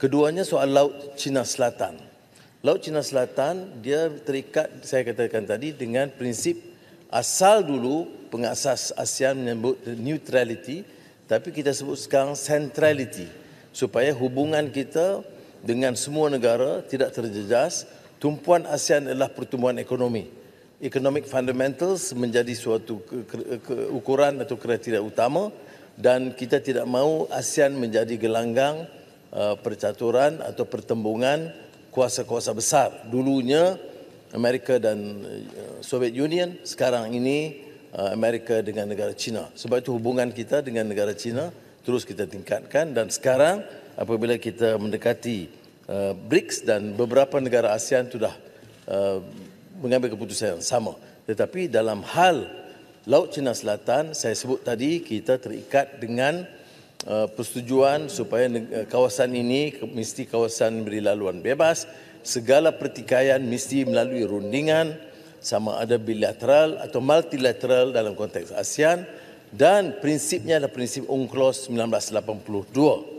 Keduanya soal Laut Cina Selatan. Laut Cina Selatan dia terikat saya katakan tadi dengan prinsip asal dulu pengasas ASEAN menyebut neutrality tapi kita sebut sekarang centrality supaya hubungan kita dengan semua negara tidak terjejas tumpuan ASEAN adalah pertumbuhan ekonomi economic fundamentals menjadi suatu ukuran atau kriteria utama dan kita tidak mahu ASEAN menjadi gelanggang Uh, percaturan atau pertembungan kuasa-kuasa besar. Dulunya Amerika dan uh, Soviet Union, sekarang ini uh, Amerika dengan negara China. Sebab itu hubungan kita dengan negara China terus kita tingkatkan dan sekarang apabila kita mendekati BRICS dan beberapa negara ASEAN sudah mengambil keputusan yang sama. Tetapi dalam hal Laut Cina Selatan, saya sebut tadi kita terikat dengan Uh, persetujuan supaya uh, kawasan ini mesti kawasan beri laluan bebas. Segala pertikaian mesti melalui rundingan sama ada bilateral atau multilateral dalam konteks ASEAN dan prinsipnya adalah prinsip UNCLOS 1982.